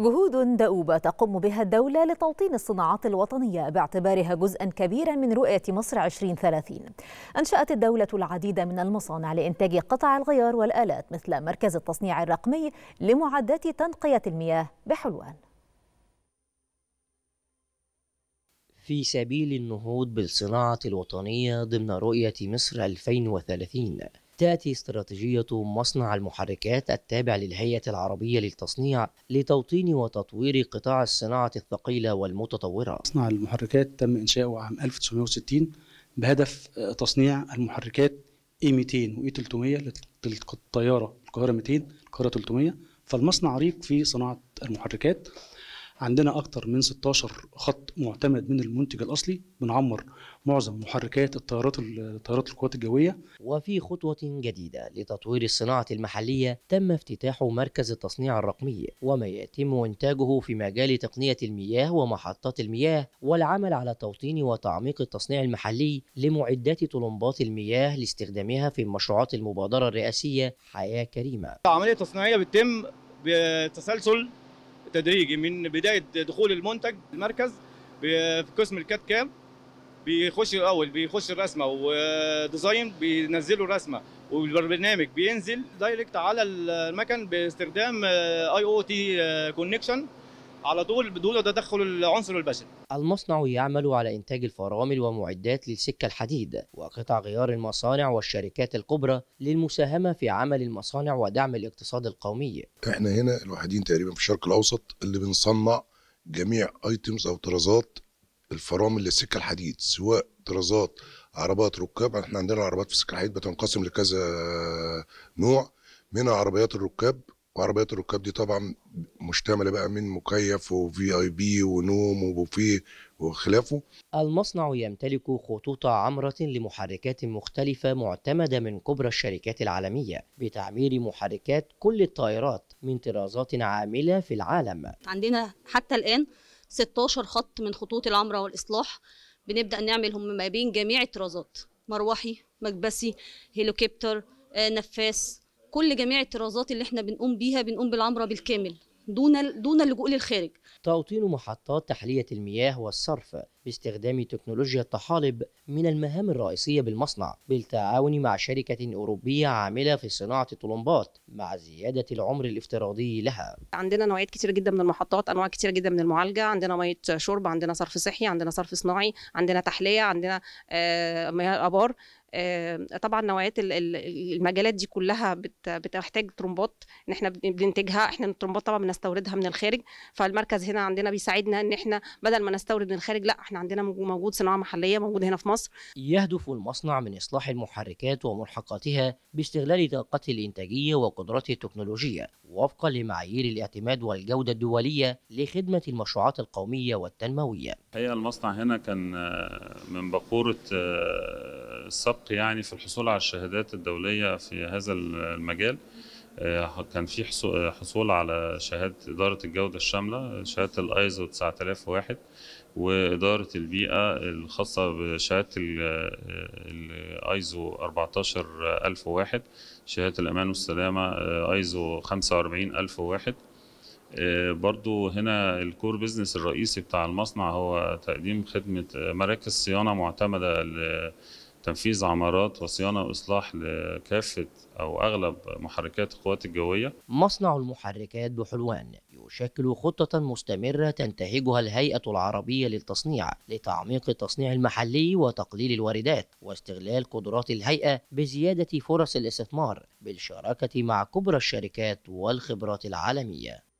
جهود دؤوبة تقوم بها الدولة لتوطين الصناعات الوطنية باعتبارها جزءا كبيرا من رؤية مصر 2030 أنشأت الدولة العديد من المصانع لإنتاج قطع الغيار والآلات مثل مركز التصنيع الرقمي لمعدات تنقية المياه بحلوان في سبيل النهوض بالصناعة الوطنية ضمن رؤية مصر 2030 تأتي استراتيجية مصنع المحركات التابع للهيئة العربية للتصنيع لتوطين وتطوير قطاع الصناعة الثقيلة والمتطورة. مصنع المحركات تم إنشاؤه عام 1960 بهدف آه، تصنيع المحركات اي 200 واي 300 للطيارة القاهرة 200 القاهرة 300 فالمصنع عريق في صناعة المحركات عندنا اكتر من 16 خط معتمد من المنتج الاصلي بنعمر معظم محركات الطيارات الطيارات القوات الجويه وفي خطوه جديده لتطوير الصناعه المحليه تم افتتاح مركز التصنيع الرقمي وما يتم انتاجه في مجال تقنيه المياه ومحطات المياه والعمل على توطين وتعميق التصنيع المحلي لمعدات طلمبات المياه لاستخدامها في مشروعات المبادره الرئاسيه حياه كريمه عمليه تصنيعيه بتتم بتسلسل تدريجي من بدايه دخول المنتج المركز في قسم الكات كام بيخش الاول بيخش الرسمه وديزاين بينزلوا الرسمه والبرنامج بينزل دايركت على المكن باستخدام اي او تي كونكشن على طول بدون تدخل العنصر البشري المصنع يعمل على إنتاج الفرامل ومعدات للسكة الحديد وقطع غيار المصانع والشركات الكبرى للمساهمة في عمل المصانع ودعم الاقتصاد القومي احنا هنا الوحيدين تقريبا في الشرق الأوسط اللي بنصنع جميع ايتمز أو طرازات الفرامل للسكة الحديد سواء طرازات عربات ركاب احنا عندنا العربات في السكة الحديد بتنقسم لكذا نوع منها عربيات الركاب وعربيات الركاب دي طبعا مشتمله بقى من مكيف وفي اي بي ونوم وبوفيه وخلافه المصنع يمتلك خطوط عمرة لمحركات مختلفة معتمدة من كبرى الشركات العالمية بتعمير محركات كل الطائرات من طرازات عاملة في العالم عندنا حتى الآن 16 خط من خطوط العمرة والإصلاح بنبدأ نعملهم ما بين جميع الطرازات مروحي مكبسي هيلوكوبتر، آه، نفاس كل جميع الطرازات اللي احنا بنقوم بيها بنقوم بالعمره بالكامل دون دون اللجوء للخارج. توطين محطات تحليه المياه والصرف باستخدام تكنولوجيا الطحالب من المهام الرئيسيه بالمصنع بالتعاون مع شركه اوروبيه عامله في صناعه الطلمبات مع زياده العمر الافتراضي لها. عندنا نوعيات كتير جدا من المحطات، انواع كتير جدا من المعالجه، عندنا ميه شرب، عندنا صرف صحي، عندنا صرف صناعي، عندنا تحليه، عندنا آه، مياه ابار، آه، طبعا نوعيات المجالات دي كلها بتحتاج ترمبات ان احنا بننتجها احنا الترمبات طبعا بنستوردها من الخارج فالمركز هنا عندنا بيساعدنا ان احنا بدل ما نستورد من الخارج لا احنا عندنا موجود صناعه محليه موجوده هنا في مصر يهدف المصنع من اصلاح المحركات وملحقاتها باستغلال طاقته الانتاجيه وقدرته التكنولوجيه وفقا لمعايير الاعتماد والجوده الدوليه لخدمه المشروعات القوميه والتنمويه. هي المصنع هنا كان آه، من بقوره آه، السبت حق يعني في الحصول على الشهادات الدولية في هذا المجال آه، كان في آه، حصول على شهادة إدارة الجودة الشاملة شهادة الأيزو 9001 وإدارة البيئة الخاصة بشهادة الأيزو آه، 14001 شهادة الأمان والسلامة أيزو 45001 برضو هنا الكور بيزنس الرئيسي بتاع المصنع هو تقديم خدمة مراكز صيانة معتمدة تنفيذ عمارات وصيانه واصلاح لكافه او اغلب محركات القوات الجويه. مصنع المحركات بحلوان يشكل خطه مستمره تنتهجها الهيئه العربيه للتصنيع لتعميق التصنيع المحلي وتقليل الواردات واستغلال قدرات الهيئه بزياده فرص الاستثمار بالشراكه مع كبرى الشركات والخبرات العالميه.